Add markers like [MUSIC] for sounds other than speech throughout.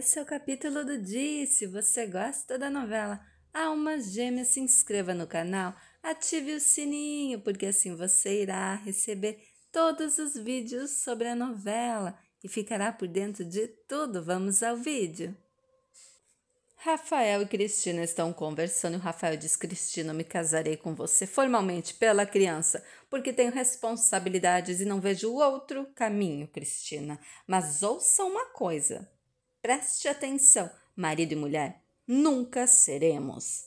Esse é o capítulo do dia. Se você gosta da novela Alma Gêmea, se inscreva no canal, ative o sininho, porque assim você irá receber todos os vídeos sobre a novela e ficará por dentro de tudo. Vamos ao vídeo. Rafael e Cristina estão conversando. O Rafael diz: Cristina, eu me casarei com você formalmente pela criança, porque tenho responsabilidades e não vejo outro caminho, Cristina. Mas ouça uma coisa: Preste atenção, marido e mulher, nunca seremos.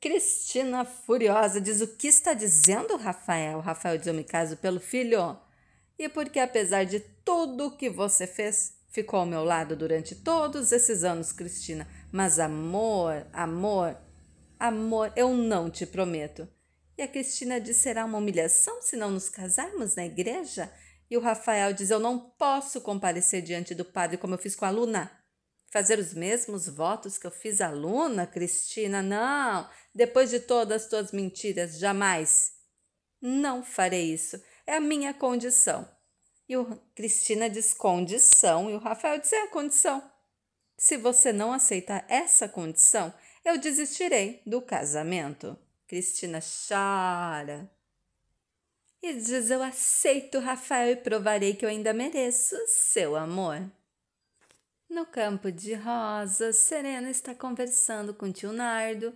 Cristina furiosa diz: O que está dizendo, Rafael? Rafael diz: Eu me caso pelo filho. E porque, apesar de tudo o que você fez, ficou ao meu lado durante todos esses anos, Cristina. Mas amor, amor, amor, eu não te prometo. E a Cristina diz: será uma humilhação se não nos casarmos na igreja? E o Rafael diz: Eu não posso comparecer diante do padre como eu fiz com a Luna. Fazer os mesmos votos que eu fiz à Luna, Cristina? Não! Depois de todas as tuas mentiras, jamais! Não farei isso. É a minha condição. E o Cristina diz condição, e o Rafael diz é a condição. Se você não aceitar essa condição, eu desistirei do casamento. Cristina chora e diz: Eu aceito, Rafael, e provarei que eu ainda mereço seu amor. No campo de rosas, Serena está conversando com tio Nardo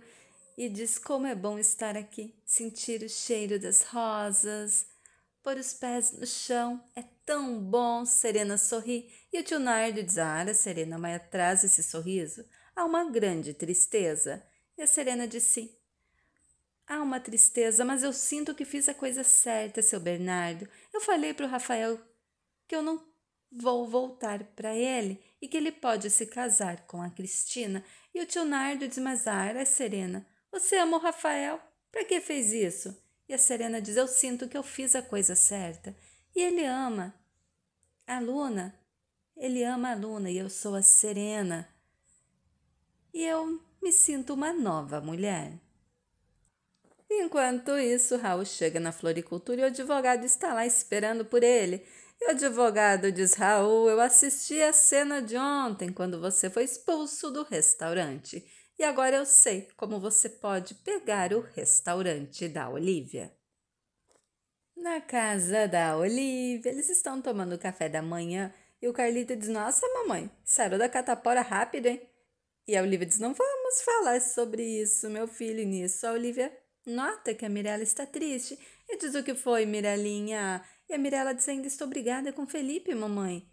e diz como é bom estar aqui, sentir o cheiro das rosas, pôr os pés no chão, é tão bom. Serena sorri e o tio Nardo diz: Ara, ah, Serena, mas atrás desse sorriso há uma grande tristeza. E a Serena disse: Há uma tristeza, mas eu sinto que fiz a coisa certa, seu Bernardo. Eu falei para o Rafael que eu não vou voltar para ele e que ele pode se casar com a Cristina e o tio Nardo diz, mas Serena, você ama o Rafael? Para que fez isso? E a Serena diz, eu sinto que eu fiz a coisa certa. E ele ama a Luna. Ele ama a Luna e eu sou a Serena. E eu me sinto uma nova mulher. Enquanto isso, Raul chega na floricultura e o advogado está lá esperando por ele. E o advogado diz: Raul, eu assisti a cena de ontem, quando você foi expulso do restaurante. E agora eu sei como você pode pegar o restaurante da Olivia. Na casa da Olivia, eles estão tomando café da manhã e o Carlito diz: Nossa, mamãe, saiu da catapora rápido, hein? E a Olivia diz: Não vamos falar sobre isso, meu filho. E nisso a Olivia Nota que a Mirella está triste e diz o que foi, Mirelinha. E a Mirella diz ainda estou brigada com Felipe, mamãe.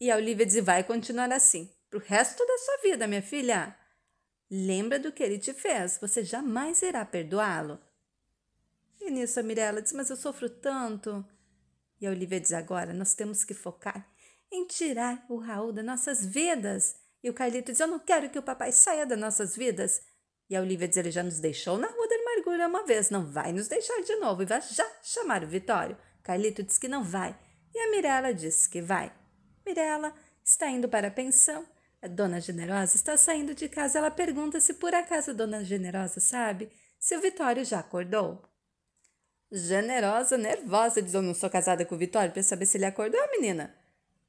E a Olivia diz vai continuar assim, pro resto da sua vida, minha filha. Lembra do que ele te fez, você jamais irá perdoá-lo. E nisso a Mirella diz, mas eu sofro tanto. E a Olivia diz agora, nós temos que focar em tirar o Raul das nossas vidas. E o Carlito diz, eu não quero que o papai saia das nossas vidas. E a Olivia diz, ele já nos deixou na rua mergulha uma vez, não vai nos deixar de novo e vai já chamar o Vitório. Carlito diz que não vai e a Mirella diz que vai. Mirella está indo para a pensão. A dona Generosa está saindo de casa. Ela pergunta se por acaso a dona Generosa sabe se o Vitório já acordou. Generosa, nervosa, diz: Eu não sou casada com o Vitório para saber se ele acordou, menina.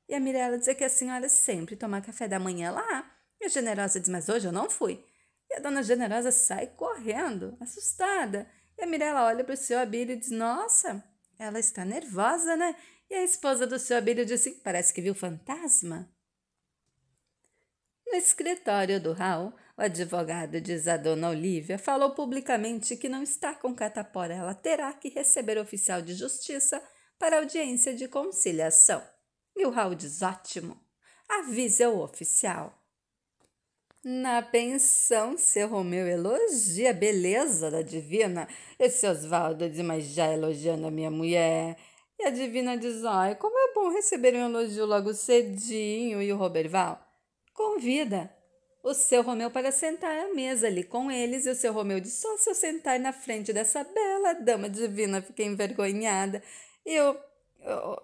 E a Mirella diz que a senhora sempre toma café da manhã lá. E a Generosa diz: Mas hoje eu não fui. E a dona Generosa sai correndo, assustada. E a Mirella olha para o seu Abílio e diz: Nossa, ela está nervosa, né? E a esposa do seu Abílio diz assim: Parece que viu fantasma. No escritório do Raul, o advogado diz a dona Olivia, falou publicamente que não está com catapora, ela terá que receber o oficial de justiça para audiência de conciliação. E o Raul diz: ótimo, avisa o oficial. Na pensão, seu Romeu elogia a beleza da divina. Esse Osvaldo diz, mas já elogiando a minha mulher. E a divina diz, ai, como é bom receber um elogio logo cedinho. E o Roberval convida o seu Romeu para sentar à mesa ali com eles. E o seu Romeu diz, só se eu sentar na frente dessa bela dama divina, fiquei envergonhada. E o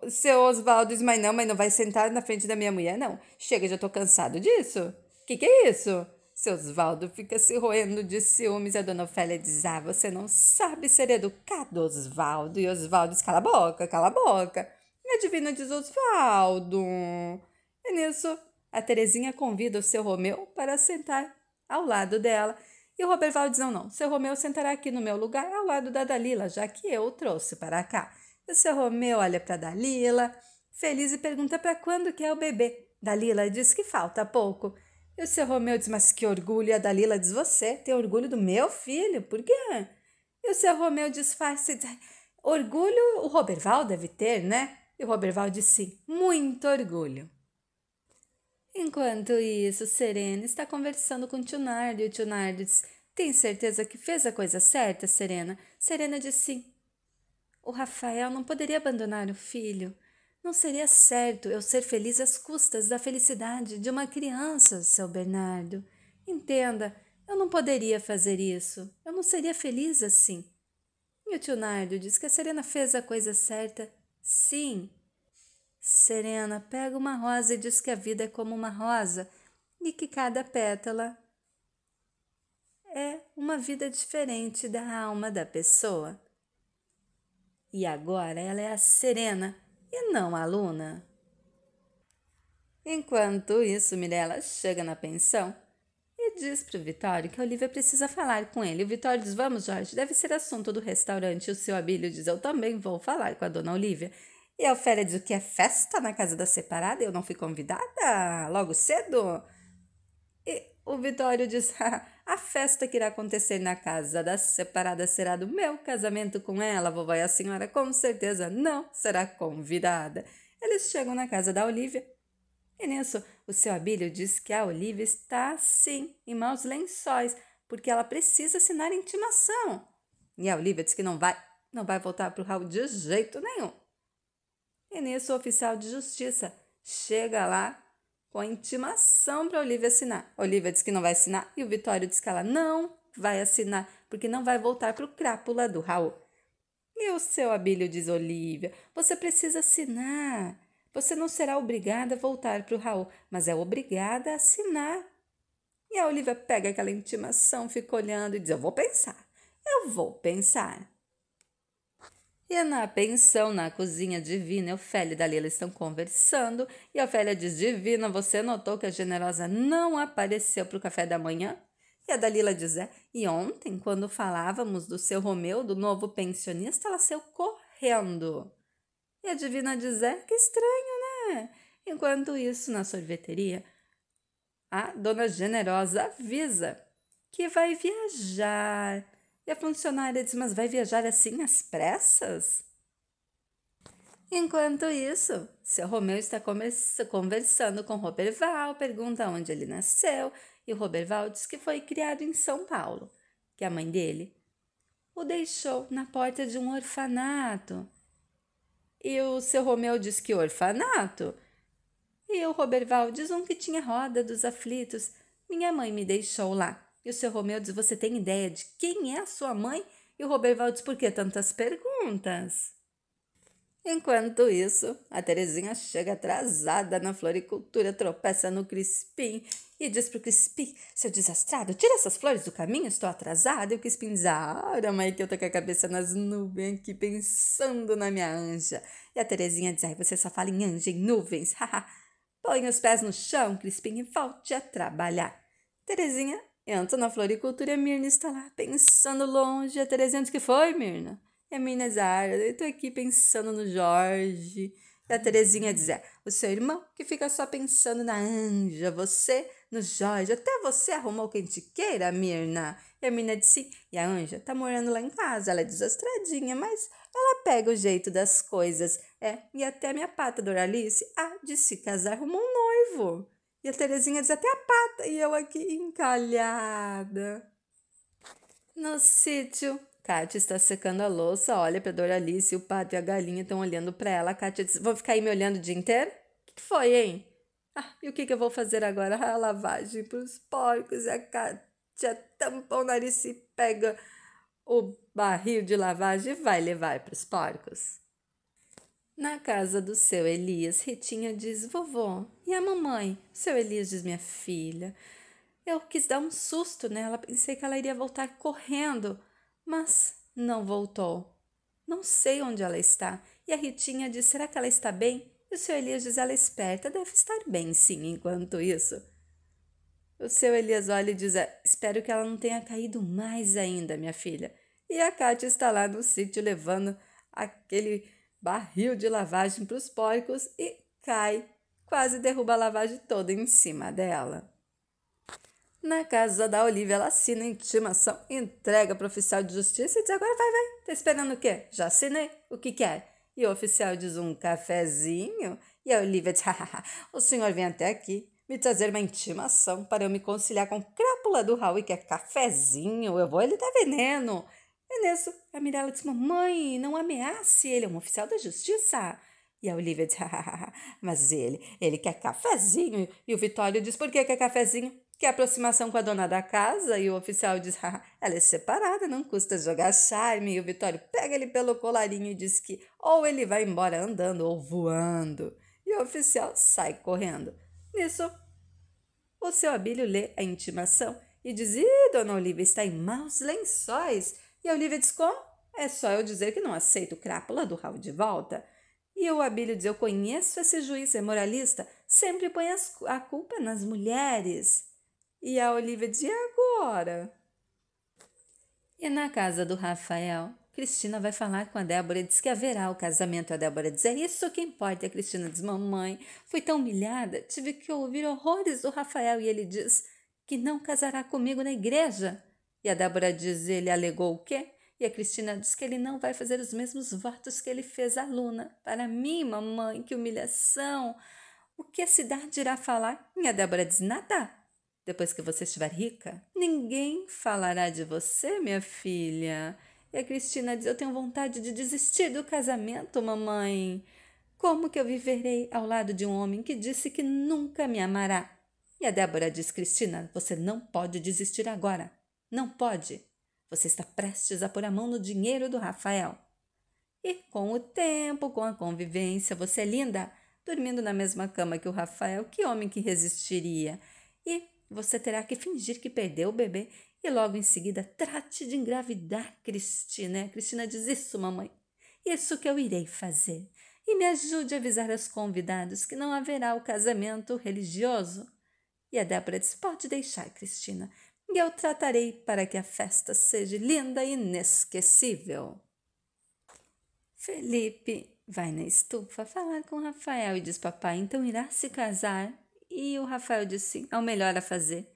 seu Osvaldo diz, mas não, mas não vai sentar na frente da minha mulher, não. Chega, já estou cansado disso. Que que é isso? Seu Osvaldo fica se roendo de ciúmes e a dona Ofélia diz: Ah, você não sabe ser educado, Osvaldo. E Osvaldo diz: Cala a boca, cala a boca. E a divina diz: Osvaldo. E nisso, a Terezinha convida o seu Romeu para sentar ao lado dela. E o Roberval diz: Não, não, seu Romeu sentará aqui no meu lugar, ao lado da Dalila, já que eu o trouxe para cá. E o seu Romeu olha para Dalila, feliz, e pergunta para quando que é o bebê. Dalila diz que falta pouco. E o seu Romeu diz: Mas que orgulho! E a Dalila diz: Você tem orgulho do meu filho? Por quê? E o seu Romeu disfarça e diz: Orgulho o Roberval deve ter, né? E o Roberval diz: Sim, muito orgulho. Enquanto isso, Serena está conversando com o tio Nardo e o tio Nardo diz: Tem certeza que fez a coisa certa, Serena? Serena diz: Sim. O Rafael não poderia abandonar o filho. Não seria certo eu ser feliz às custas da felicidade de uma criança, seu Bernardo. Entenda, eu não poderia fazer isso. Eu não seria feliz assim. E o tio Nardo diz que a Serena fez a coisa certa. Sim. Serena pega uma rosa e diz que a vida é como uma rosa e que cada pétala é uma vida diferente da alma da pessoa. E agora ela é a Serena e não a aluna. Enquanto isso, Mirella chega na pensão e diz para o Vitório que a Olivia precisa falar com ele. O Vitório diz: Vamos, Jorge, deve ser assunto do restaurante. O seu Abílio diz: Eu também vou falar com a dona Olivia. E a Ofélia diz: O que é festa na casa da separada? Eu não fui convidada logo cedo? E o Vitório diz: [LAUGHS] ah, a festa que irá acontecer na casa da separada será do meu casamento com ela, vovó, e a senhora com certeza não será convidada. Eles chegam na casa da Olivia e nisso o seu Abílio diz que a Olivia está sim em maus lençóis, porque ela precisa assinar a intimação. E a Olivia diz que não vai, não vai voltar para o Raul de jeito nenhum. E nisso o oficial de justiça chega lá com a intimação para a Olivia assinar. A Olivia diz que não vai assinar e o Vitório diz que ela não vai assinar, porque não vai voltar para o crápula do Raul. E o seu Abílio diz Olivia, você precisa assinar. Você não será obrigada a voltar para o Raul, mas é obrigada a assinar. E a Olivia pega aquela intimação, fica olhando e diz: Eu vou pensar, eu vou pensar. E é na pensão, na cozinha, Divina, Ofélia e Dalila estão conversando. E a Ofélia diz: Divina, você notou que a generosa não apareceu para o café da manhã? E a Dalila diz: é. E ontem, quando falávamos do seu Romeu, do novo pensionista, ela saiu correndo. E a Divina diz: é. Que estranho, né? Enquanto isso, na sorveteria, a dona generosa avisa que vai viajar e a funcionária diz: Mas vai viajar assim às pressas? Enquanto isso, seu Romeu está conversando com Roberval, pergunta onde ele nasceu, e Roberval diz que foi criado em São Paulo, que a mãe dele o deixou na porta de um orfanato. E o seu Romeu diz que orfanato? E o Roberval diz um que tinha roda dos aflitos. Minha mãe me deixou lá. E o seu Romeu diz: Você tem ideia de quem é a sua mãe? E o Roberval diz: Por que tantas perguntas? Enquanto isso, a Terezinha chega atrasada na floricultura, tropeça no Crispim e diz pro Crispim: Seu desastrado, tira essas flores do caminho, estou atrasada. E o Crispim diz: Ah, mãe, que eu tô com a cabeça nas nuvens aqui pensando na minha anja. E a Terezinha diz: Ai, você só fala em anja, em nuvens. [LAUGHS] Põe os pés no chão, Crispim, e volte a trabalhar. Terezinha Entra na floricultura e a Mirna está lá, pensando longe, é a 300 que foi, Mirna? E é a Mirna Zara, eu estou aqui pensando no Jorge. E a ah. Terezinha diz, é, o seu irmão que fica só pensando na Anja, você no Jorge, até você arrumou quem te queira, Mirna. E a Mirna disse, e a Anja tá morando lá em casa, ela é desastradinha, mas ela pega o jeito das coisas. É, e até a minha pata Doralice, ah, de se casar, com um noivo. E a Terezinha diz até a pata e eu aqui encalhada. No sítio, Kátia está secando a louça, olha para Doralice, o pato e a galinha estão olhando para ela. A Kátia diz: Vou ficar aí me olhando o dia inteiro? O que, que, foi, hein? Ah, e o que, que eu vou fazer agora? [LAUGHS] A lavagem para os porcos. E a Kátia tampa o nariz e pega o barril de lavagem e vai levar para os porcos. Na casa do seu Elias, Ritinha diz: Vovó, e a mamãe? O seu Elias diz: Minha filha. Eu quis dar um susto nela, né? pensei que ela iria voltar correndo, mas não voltou. Não sei onde ela está. E a Ritinha diz: Será que ela está bem? E o seu Elias diz: Ela é esperta, deve estar bem, sim, enquanto isso. O seu Elias olha e diz: é, Espero que ela não tenha caído mais ainda, minha filha. E a Cátia está lá no sítio levando aquele barril de lavagem para os porcos e cai, quase derruba a lavagem toda em cima dela. Na casa da Olivia, ela assina a intimação, entrega para o oficial de justiça e diz: agora vai, vai, tá esperando o quê? Já assinei, o que quer? É? E o oficial diz: um cafezinho. E a Olivia diz: [LAUGHS] o senhor vem até aqui me trazer uma intimação para eu me conciliar com o crápula do Raul, que é cafezinho, eu vou ele tá veneno. E é nisso, a Mirella disse: Mamãe, não ameace, ele é um oficial da justiça. E a Olivia disse: [LAUGHS] ah, Mas ele, ele quer cafezinho. E o Vitório diz: Por que quer cafezinho? Quer é aproximação com a dona da casa. E o oficial diz: ah, Ela é separada, não custa jogar charme. E o Vitório pega ele pelo colarinho e diz que ou ele vai embora andando ou voando. E o oficial sai correndo. Nisso, o seu Abílio lê a intimação e diz: Ih, dona Olivia está em maus lençóis. E a Olivia diz: Como? É só eu dizer que não aceito crápula do ralo de volta. E o Abílio diz: Eu conheço esse juiz, é moralista, sempre põe as, a culpa nas mulheres. E a Olivia diz: E agora? E na casa do Rafael, Cristina vai falar com a Débora e diz que haverá o casamento. A Débora diz: É isso que importa. A Cristina diz: Mamãe, fui tão humilhada, tive que ouvir horrores do Rafael. E ele diz que não casará comigo na igreja. E a Débora diz: ele alegou o quê? E a Cristina diz que ele não vai fazer os mesmos votos que ele fez à Luna. Para mim, mamãe, que humilhação! O que a cidade irá falar? E a Débora diz: nada. Depois que você estiver rica, ninguém falará de você, minha filha. E a Cristina diz: Eu tenho vontade de desistir do casamento, mamãe. Como que eu viverei ao lado de um homem que disse que nunca me amará? E a Débora diz: Cristina, você não pode desistir agora. Não pode. Você está prestes a pôr a mão no dinheiro do Rafael. E com o tempo, com a convivência, você é linda, dormindo na mesma cama que o Rafael, que homem que resistiria? E você terá que fingir que perdeu o bebê e logo em seguida trate de engravidar Cristina. A Cristina diz isso, mamãe. Isso que eu irei fazer. E me ajude a avisar os convidados que não haverá o casamento religioso. E a Débora diz: Pode deixar, Cristina e eu tratarei para que a festa seja linda e inesquecível. Felipe vai na estufa falar com Rafael e diz: Papai, então irá se casar? E o Rafael diz: Sim, é o melhor a fazer.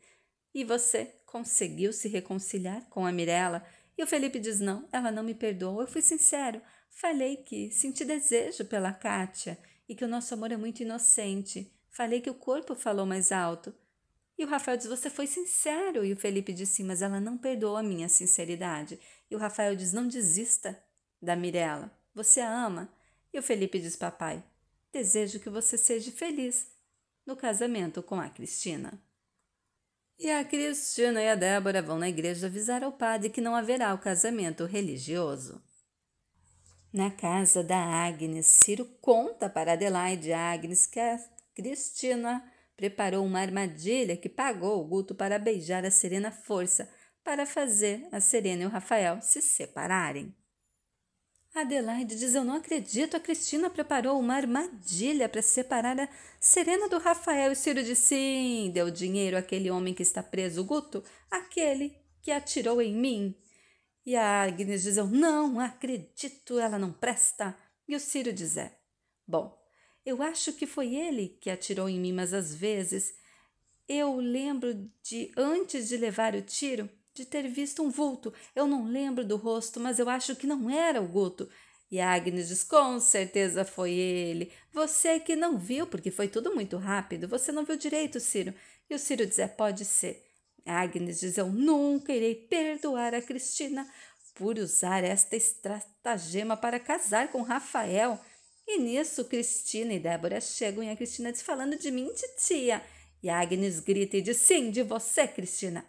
E você conseguiu se reconciliar com a Mirella? E o Felipe diz: Não, ela não me perdoou. Eu fui sincero. Falei que senti desejo pela Kátia e que o nosso amor é muito inocente. Falei que o corpo falou mais alto. E o Rafael diz: Você foi sincero. E o Felipe diz: Sim, mas ela não perdoa a minha sinceridade. E o Rafael diz: Não desista da Mirella. Você a ama. E o Felipe diz: Papai, desejo que você seja feliz no casamento com a Cristina. E a Cristina e a Débora vão na igreja avisar ao padre que não haverá o casamento religioso. Na casa da Agnes, Ciro conta para Adelaide Agnes que a Cristina preparou uma armadilha que pagou o Guto para beijar a Serena força, para fazer a Serena e o Rafael se separarem. Adelaide diz: Eu não acredito, a Cristina preparou uma armadilha para separar a Serena do Rafael. E Ciro diz: Sim, deu dinheiro àquele homem que está preso, Guto, aquele que atirou em mim. E a Agnes diz: Eu não acredito, ela não presta. E o Ciro diz: É. Bom, eu acho que foi ele que atirou em mim, mas às vezes eu lembro de, antes de levar o tiro, de ter visto um vulto. Eu não lembro do rosto, mas eu acho que não era o Guto. E Agnes diz: Com certeza foi ele. Você que não viu, porque foi tudo muito rápido. Você não viu direito, Ciro. E o Ciro diz: É, pode ser. Agnes diz: Eu nunca irei perdoar a Cristina por usar esta estratagema para casar com Rafael. E nisso, Cristina e Débora chegam e a Cristina diz: Falando de mim, titia. E Agnes grita e diz: Sim, de você, Cristina.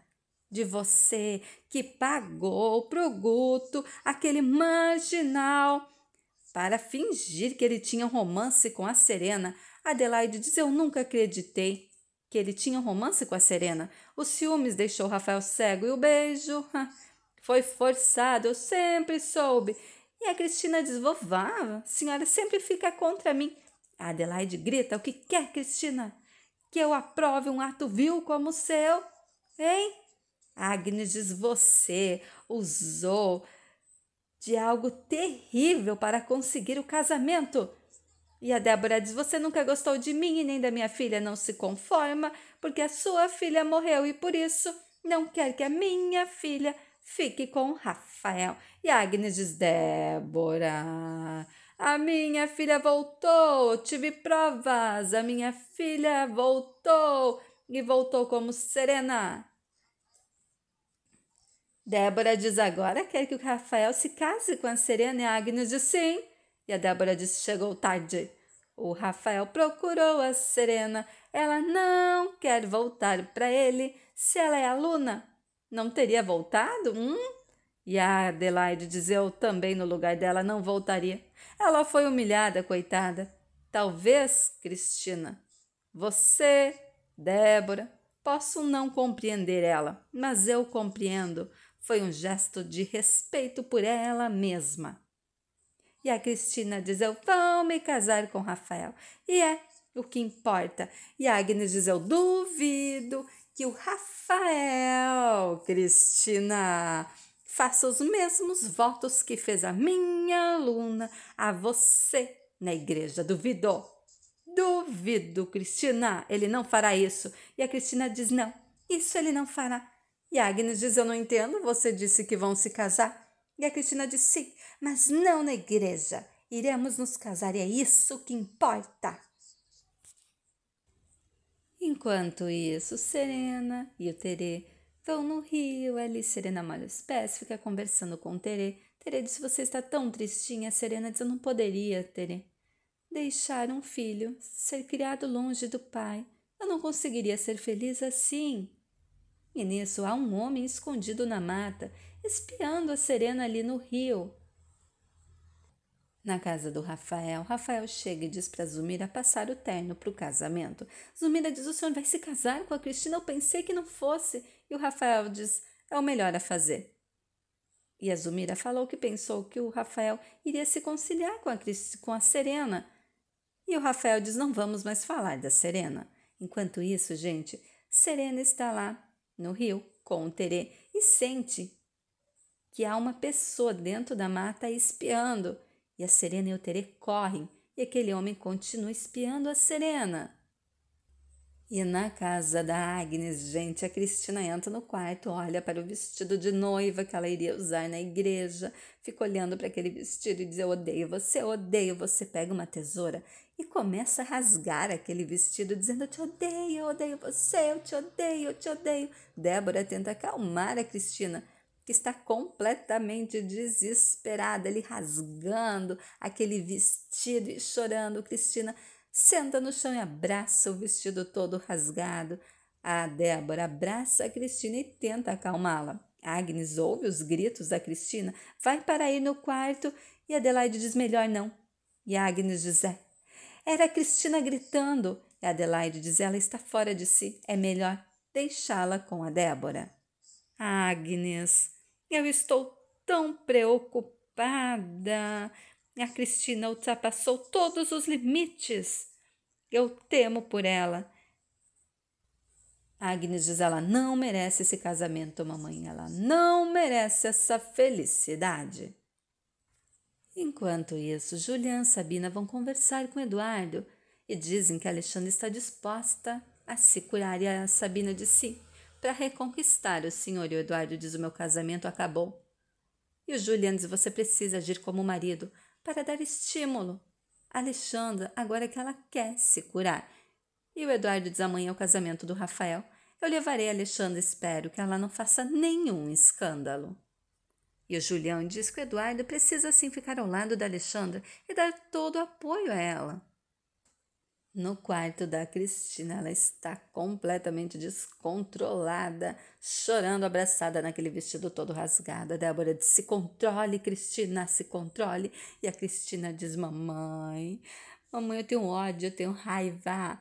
De você que pagou pro Guto, aquele marginal. Para fingir que ele tinha um romance com a Serena, Adelaide diz: Eu nunca acreditei que ele tinha um romance com a Serena. Os ciúmes deixou Rafael cego e o beijo. [LAUGHS] foi forçado, eu sempre soube. E a Cristina diz: Vová, senhora sempre fica contra mim. A Adelaide grita: O que quer, Cristina? Que eu aprove um ato vil como o seu? Hein? Agnes diz: Você usou de algo terrível para conseguir o casamento. E a Débora diz: Você nunca gostou de mim e nem da minha filha, não se conforma, porque a sua filha morreu e por isso não quer que a minha filha fique com Rafael. E Agnes diz: Débora, a minha filha voltou, tive provas, a minha filha voltou e voltou como serena. Débora diz agora quer que o Rafael se case com a Serena e a Agnes diz sim. E a Débora diz chegou tarde. O Rafael procurou a Serena. Ela não quer voltar para ele. Se ela é aluna, não teria voltado? Hum? E a Adelaide diz: Eu também, no lugar dela, não voltaria. Ela foi humilhada, coitada. Talvez, Cristina, você, Débora, posso não compreender ela, mas eu compreendo. Foi um gesto de respeito por ela mesma. E a Cristina diz: Eu vou me casar com Rafael. E é o que importa. E a Agnes diz: Eu duvido que o Rafael, Cristina faça os mesmos votos que fez a minha aluna a você na igreja. Duvidou? Duvido, Cristina, ele não fará isso. E a Cristina diz: não, isso ele não fará. E a Agnes diz: eu não entendo, você disse que vão se casar. E a Cristina diz: sim, mas não na igreja. Iremos nos casar e é isso que importa. Enquanto isso, Serena e o Terê estão no Rio, é ali Serena Malhos Pés fica conversando com Terê. Terê diz: Você está tão tristinha. Serena diz: Eu não poderia, Terê. Deixar um filho, ser criado longe do pai. Eu não conseguiria ser feliz assim. E nisso há um homem escondido na mata, espiando a Serena ali no rio. Na casa do Rafael, Rafael chega e diz para Zumira passar o terno para o casamento. Zumira diz: O senhor vai se casar com a Cristina? Eu pensei que não fosse e o Rafael diz: é o melhor a fazer. E a Zumira falou que pensou que o Rafael iria se conciliar com a, com a Serena. E o Rafael diz: não vamos mais falar da Serena. Enquanto isso, gente, Serena está lá no rio com o Terê e sente que há uma pessoa dentro da mata espiando. E a Serena e o Terê correm e aquele homem continua espiando a Serena. E na casa da Agnes, gente, a Cristina entra no quarto, olha para o vestido de noiva que ela iria usar na igreja, fica olhando para aquele vestido e diz: Eu odeio você, eu odeio você. Pega uma tesoura e começa a rasgar aquele vestido, dizendo: Eu te odeio, eu odeio você, eu te odeio, eu te odeio. Débora tenta acalmar a Cristina que está completamente desesperada, ali rasgando aquele vestido e chorando. Cristina Senta no chão e abraça o vestido todo rasgado. A Débora abraça a Cristina e tenta acalmá-la. Agnes ouve os gritos da Cristina, vai para ir no quarto e Adelaide diz melhor não. E Agnes diz é. Era a Cristina gritando. E Adelaide diz ela está fora de si, é melhor deixá-la com a Débora. Agnes, eu estou tão preocupada. A Cristina ultrapassou todos os limites. Eu temo por ela. Agnes diz: ela não merece esse casamento, mamãe. Ela não merece essa felicidade. Enquanto isso, Julian e Sabina vão conversar com Eduardo e dizem que Alexandre está disposta a se curar e a Sabina de si para reconquistar o senhor. E o Eduardo diz: o meu casamento acabou. E o Julian diz: você precisa agir como marido para dar estímulo. Alexandra, agora que ela quer se curar. E o Eduardo diz amanhã o casamento do Rafael. Eu levarei a Alexandra, espero que ela não faça nenhum escândalo. E o Julião diz que o Eduardo precisa sim ficar ao lado da Alexandra e dar todo o apoio a ela. No quarto da Cristina, ela está completamente descontrolada, chorando, abraçada naquele vestido todo rasgado. A Débora diz: Se controle, Cristina, se controle. E a Cristina diz: Mamãe, mamãe, eu tenho ódio, eu tenho raiva.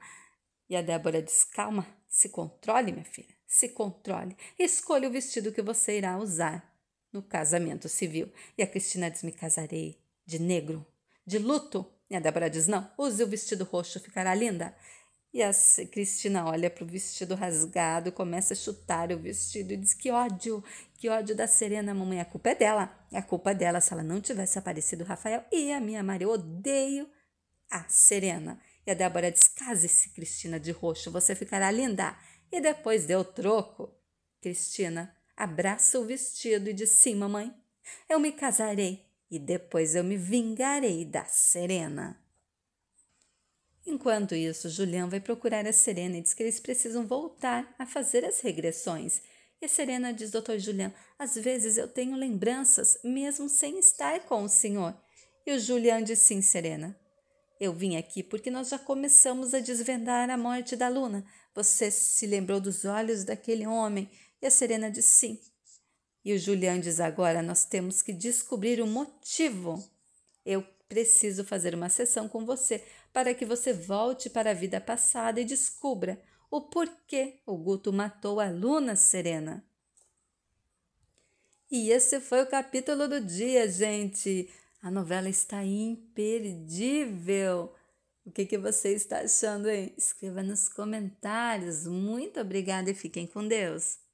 E a Débora diz: Calma, se controle, minha filha, se controle. Escolha o vestido que você irá usar no casamento civil. E a Cristina diz: Me casarei de negro, de luto e a Débora diz: Não, use o vestido roxo, ficará linda. E a Cristina olha para o vestido rasgado, começa a chutar o vestido e diz: Que ódio, que ódio da Serena, mamãe. A culpa é dela. é A culpa é dela se ela não tivesse aparecido o Rafael e a minha Maria. Eu odeio a Serena. E a Débora diz: Case-se, Cristina, de roxo, você ficará linda. E depois deu troco. Cristina abraça o vestido e diz: Sim, mamãe, eu me casarei e depois eu me vingarei da Serena. Enquanto isso, Julian vai procurar a Serena e diz que eles precisam voltar a fazer as regressões. E a Serena diz: Doutor Julian, às vezes eu tenho lembranças, mesmo sem estar com o senhor. E o Julian diz: Sim, Serena. Eu vim aqui porque nós já começamos a desvendar a morte da Luna. Você se lembrou dos olhos daquele homem? E a Serena diz: Sim, e o Julian diz agora: nós temos que descobrir o motivo. Eu preciso fazer uma sessão com você para que você volte para a vida passada e descubra o porquê o Guto matou a Luna Serena. E esse foi o capítulo do dia, gente. A novela está imperdível. O que, que você está achando, hein? Escreva nos comentários. Muito obrigada e fiquem com Deus.